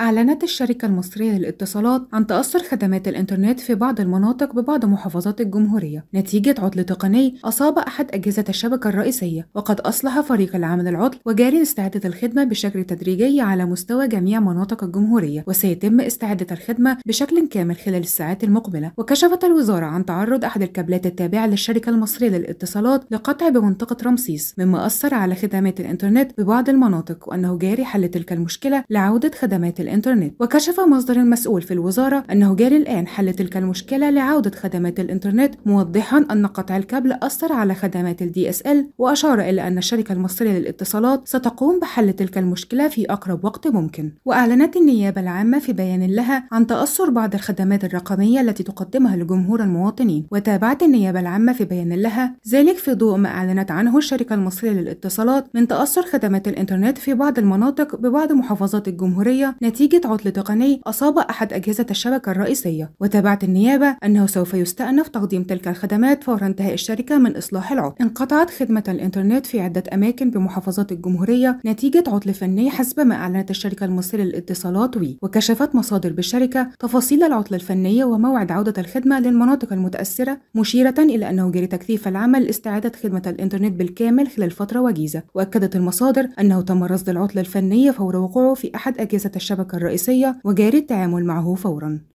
أعلنت الشركة المصرية للاتصالات عن تأثر خدمات الإنترنت في بعض المناطق ببعض محافظات الجمهورية نتيجة عطل تقني أصاب أحد أجهزة الشبكة الرئيسية وقد أصلح فريق العمل العطل وجاري استعادة الخدمة بشكل تدريجي على مستوى جميع مناطق الجمهورية وسيتم استعادة الخدمة بشكل كامل خلال الساعات المقبلة وكشفت الوزارة عن تعرض أحد الكابلات التابعة للشركة المصرية للاتصالات لقطع بمنطقة رمسيس مما أثر على خدمات الإنترنت ببعض المناطق وأنه جاري حل تلك المشكلة لعودة خدمات الإنترنت وكشف مصدر مسؤول في الوزارة أنه جاري الآن حل تلك المشكلة لعودة خدمات الإنترنت موضحا أن قطع الكابل أثر على خدمات الدي اس ال وأشار إلى أن الشركة المصرية للاتصالات ستقوم بحل تلك المشكلة في أقرب وقت ممكن وأعلنت النيابة العامة في بيان لها عن تأثر بعض الخدمات الرقمية التي تقدمها لجمهور المواطنين وتابعت النيابة العامة في بيان لها ذلك في ضوء ما أعلنت عنه الشركة المصرية للاتصالات من تأثر خدمات الإنترنت في بعض المناطق ببعض محافظات الجمهورية نتيجة عطل تقني أصاب أحد أجهزة الشبكة الرئيسية وتابعت النيابة أنه سوف يستأنف تقديم تلك الخدمات فور انتهاء الشركة من إصلاح العطل انقطعت خدمة الإنترنت في عدة أماكن بمحافظات الجمهورية نتيجة عطل فني حسب ما أعلنت الشركة المصرية للاتصالات وي وكشفت مصادر بالشركة تفاصيل العطل الفنية وموعد عودة الخدمة للمناطق المتأثرة مشيرة إلى أنه جري تكثيف العمل لاستعادة خدمة الإنترنت بالكامل خلال فترة وجيزة وأكدت المصادر أنه تم رصد العطل الفني فور وقوعه في أحد أجهزة الشبكة الحركة الرئيسية وجاري التعامل معه فورا